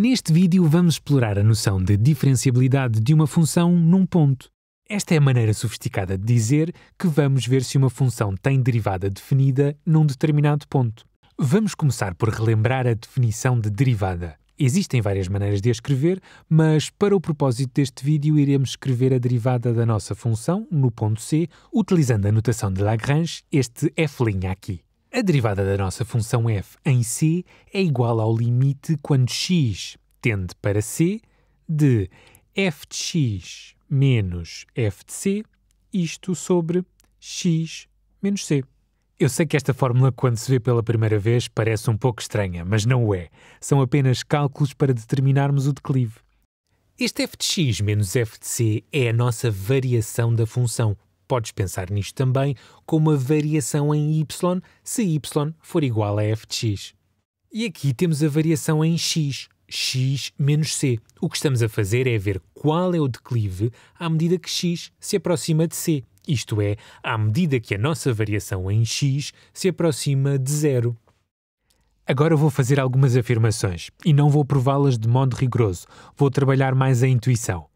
Neste vídeo vamos explorar a noção de diferenciabilidade de uma função num ponto. Esta é a maneira sofisticada de dizer que vamos ver se uma função tem derivada definida num determinado ponto. Vamos começar por relembrar a definição de derivada. Existem várias maneiras de a escrever, mas para o propósito deste vídeo iremos escrever a derivada da nossa função no ponto C, utilizando a notação de Lagrange, este f' aqui. A derivada da nossa função f em c é igual ao limite quando x tende para c de f de x menos f de c, isto sobre x menos c. Eu sei que esta fórmula, quando se vê pela primeira vez, parece um pouco estranha, mas não o é. São apenas cálculos para determinarmos o declive. Este f de x menos f de c é a nossa variação da função, Podes pensar nisto também como a variação em y se y for igual a f de x. E aqui temos a variação em x, x menos c. O que estamos a fazer é ver qual é o declive à medida que x se aproxima de c, isto é, à medida que a nossa variação em x se aproxima de zero. Agora vou fazer algumas afirmações e não vou prová-las de modo rigoroso, vou trabalhar mais a intuição.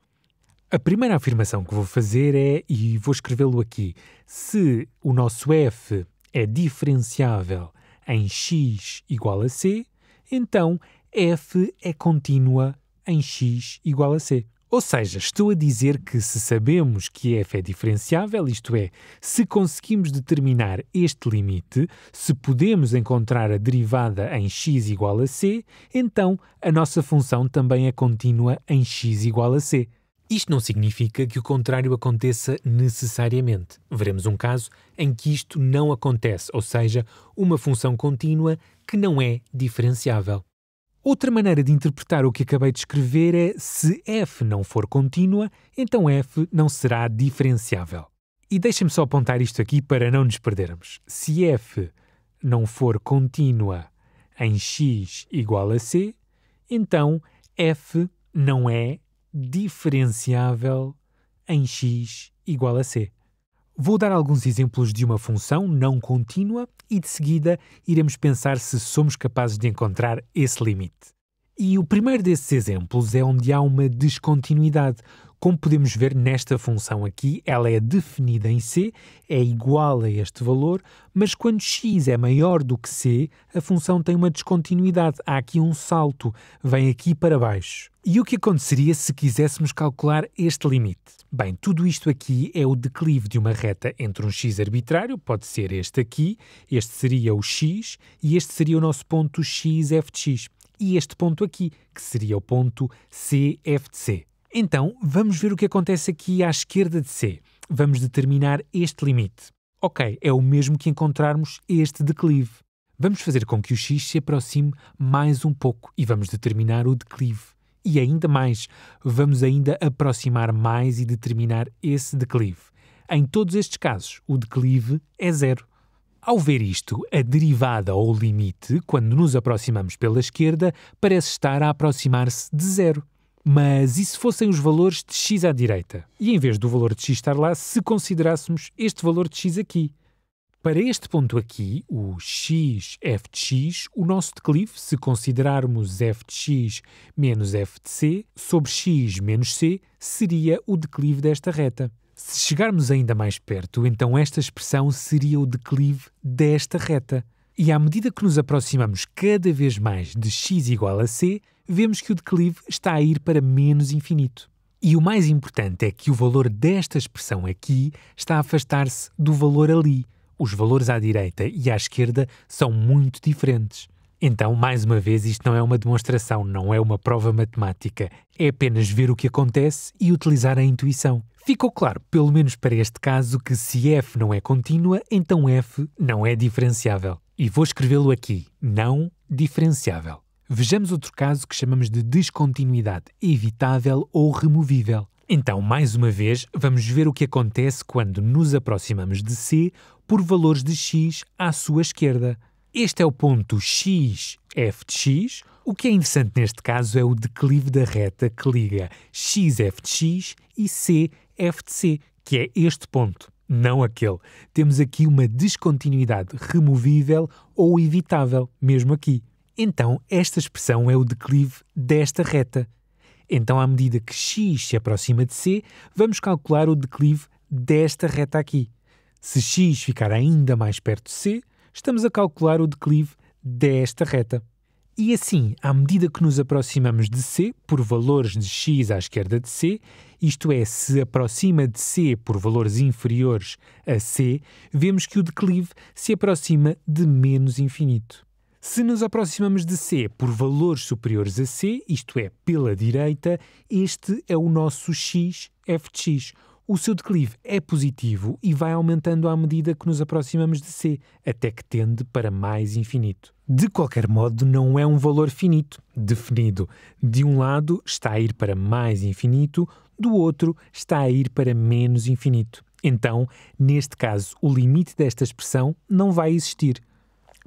A primeira afirmação que vou fazer é, e vou escrevê-lo aqui, se o nosso f é diferenciável em x igual a c, então f é contínua em x igual a c. Ou seja, estou a dizer que se sabemos que f é diferenciável, isto é, se conseguimos determinar este limite, se podemos encontrar a derivada em x igual a c, então a nossa função também é contínua em x igual a c. Isto não significa que o contrário aconteça necessariamente. Veremos um caso em que isto não acontece, ou seja, uma função contínua que não é diferenciável. Outra maneira de interpretar o que acabei de escrever é se f não for contínua, então f não será diferenciável. E deixem-me só apontar isto aqui para não nos perdermos. Se f não for contínua em x igual a c, então f não é diferenciável em x igual a c. Vou dar alguns exemplos de uma função não contínua e de seguida iremos pensar se somos capazes de encontrar esse limite. E o primeiro desses exemplos é onde há uma descontinuidade, como podemos ver nesta função aqui, ela é definida em C, é igual a este valor, mas quando x é maior do que C, a função tem uma descontinuidade, há aqui um salto, vem aqui para baixo. E o que aconteceria se quiséssemos calcular este limite? Bem, tudo isto aqui é o declive de uma reta entre um x arbitrário, pode ser este aqui, este seria o x, e este seria o nosso ponto x de x, e este ponto aqui, que seria o ponto c de c. Então, vamos ver o que acontece aqui à esquerda de C. Vamos determinar este limite. Ok, é o mesmo que encontrarmos este declive. Vamos fazer com que o x se aproxime mais um pouco e vamos determinar o declive. E ainda mais, vamos ainda aproximar mais e determinar esse declive. Em todos estes casos, o declive é zero. Ao ver isto, a derivada ou limite, quando nos aproximamos pela esquerda, parece estar a aproximar-se de zero. Mas e se fossem os valores de x à direita? E em vez do valor de x estar lá, se considerássemos este valor de x aqui? Para este ponto aqui, o x f de x, o nosso declive, se considerarmos f de x menos f de c, sobre x menos c, seria o declive desta reta. Se chegarmos ainda mais perto, então esta expressão seria o declive desta reta. E à medida que nos aproximamos cada vez mais de x igual a c, vemos que o declive está a ir para menos infinito. E o mais importante é que o valor desta expressão aqui está a afastar-se do valor ali. Os valores à direita e à esquerda são muito diferentes. Então, mais uma vez, isto não é uma demonstração, não é uma prova matemática. É apenas ver o que acontece e utilizar a intuição. Ficou claro, pelo menos para este caso, que se f não é contínua, então f não é diferenciável. E vou escrevê-lo aqui: não diferenciável. Vejamos outro caso que chamamos de descontinuidade evitável ou removível. Então, mais uma vez, vamos ver o que acontece quando nos aproximamos de C por valores de x à sua esquerda. Este é o ponto x, f de x. O que é interessante neste caso é o declive da reta que liga x, f de x e c, f de c, que é este ponto, não aquele. Temos aqui uma descontinuidade removível ou evitável, mesmo aqui. Então, esta expressão é o declive desta reta. Então, à medida que x se aproxima de c, vamos calcular o declive desta reta aqui. Se x ficar ainda mais perto de c, estamos a calcular o declive desta reta. E assim, à medida que nos aproximamos de c por valores de x à esquerda de c, isto é, se aproxima de c por valores inferiores a c, vemos que o declive se aproxima de menos infinito. Se nos aproximamos de C por valores superiores a C, isto é, pela direita, este é o nosso x, f de x. O seu declive é positivo e vai aumentando à medida que nos aproximamos de C, até que tende para mais infinito. De qualquer modo, não é um valor finito, definido. De um lado está a ir para mais infinito, do outro está a ir para menos infinito. Então, neste caso, o limite desta expressão não vai existir.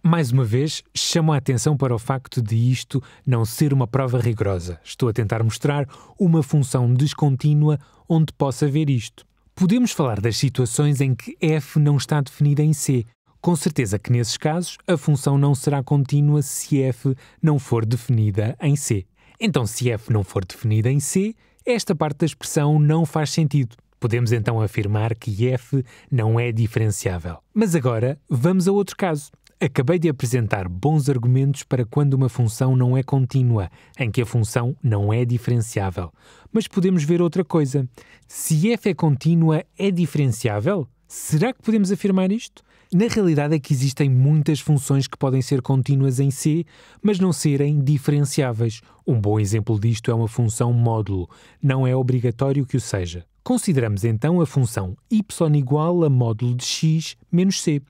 Mais uma vez, chamo a atenção para o facto de isto não ser uma prova rigorosa. Estou a tentar mostrar uma função descontínua onde possa haver isto. Podemos falar das situações em que f não está definida em C. Com certeza que nesses casos a função não será contínua se f não for definida em C. Então, se f não for definida em C, esta parte da expressão não faz sentido. Podemos então afirmar que f não é diferenciável. Mas agora vamos a outro caso. Acabei de apresentar bons argumentos para quando uma função não é contínua, em que a função não é diferenciável. Mas podemos ver outra coisa. Se f é contínua, é diferenciável? Será que podemos afirmar isto? Na realidade é que existem muitas funções que podem ser contínuas em si, mas não serem diferenciáveis. Um bom exemplo disto é uma função módulo. Não é obrigatório que o seja. Consideramos então a função y igual a módulo de x menos c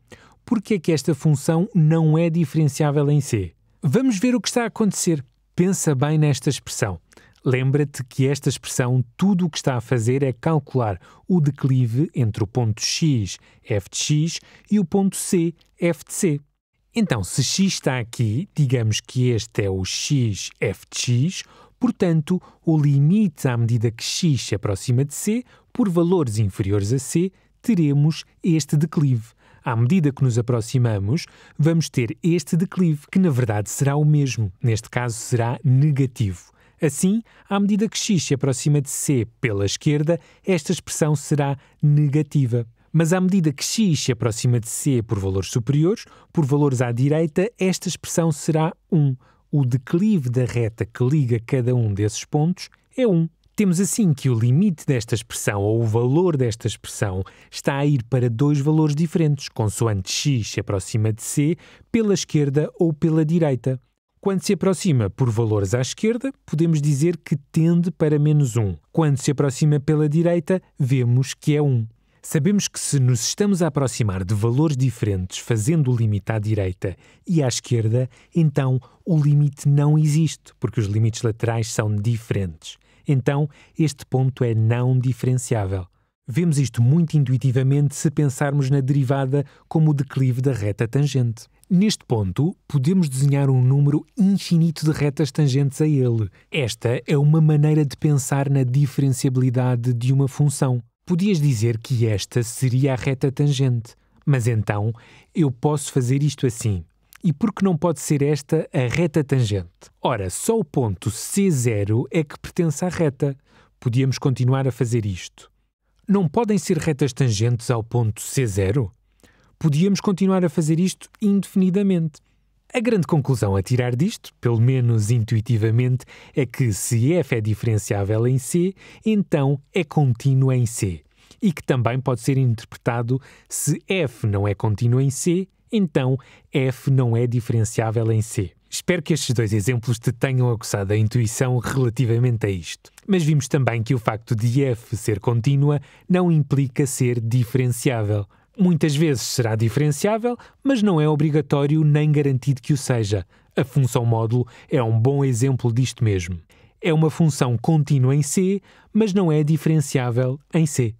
porque é que esta função não é diferenciável em C. Vamos ver o que está a acontecer. Pensa bem nesta expressão. Lembra-te que esta expressão tudo o que está a fazer é calcular o declive entre o ponto x, f de x, e o ponto c, f de c. Então, se x está aqui, digamos que este é o x, f de x, portanto, o limite à medida que x se aproxima de c, por valores inferiores a c, teremos este declive à medida que nos aproximamos, vamos ter este declive, que na verdade será o mesmo, neste caso será negativo. Assim, à medida que x se aproxima de c pela esquerda, esta expressão será negativa. Mas à medida que x se aproxima de c por valores superiores, por valores à direita, esta expressão será 1. O declive da reta que liga cada um desses pontos é 1. Temos assim que o limite desta expressão ou o valor desta expressão está a ir para dois valores diferentes, consoante x se aproxima de c pela esquerda ou pela direita. Quando se aproxima por valores à esquerda, podemos dizer que tende para menos 1. Quando se aproxima pela direita, vemos que é 1. Sabemos que se nos estamos a aproximar de valores diferentes fazendo o limite à direita e à esquerda, então o limite não existe, porque os limites laterais são diferentes. Então, este ponto é não diferenciável. Vemos isto muito intuitivamente se pensarmos na derivada como o declive da reta tangente. Neste ponto, podemos desenhar um número infinito de retas tangentes a ele. Esta é uma maneira de pensar na diferenciabilidade de uma função. Podias dizer que esta seria a reta tangente, mas então eu posso fazer isto assim. E por que não pode ser esta a reta tangente? Ora, só o ponto C0 é que pertence à reta. Podíamos continuar a fazer isto. Não podem ser retas tangentes ao ponto C0? Podíamos continuar a fazer isto indefinidamente. A grande conclusão a tirar disto, pelo menos intuitivamente, é que se f é diferenciável em C, então é contínua em C. E que também pode ser interpretado se f não é contínuo em C, então F não é diferenciável em C. Espero que estes dois exemplos te tenham aguçado a intuição relativamente a isto. Mas vimos também que o facto de F ser contínua não implica ser diferenciável. Muitas vezes será diferenciável, mas não é obrigatório nem garantido que o seja. A função módulo é um bom exemplo disto mesmo. É uma função contínua em C, mas não é diferenciável em C.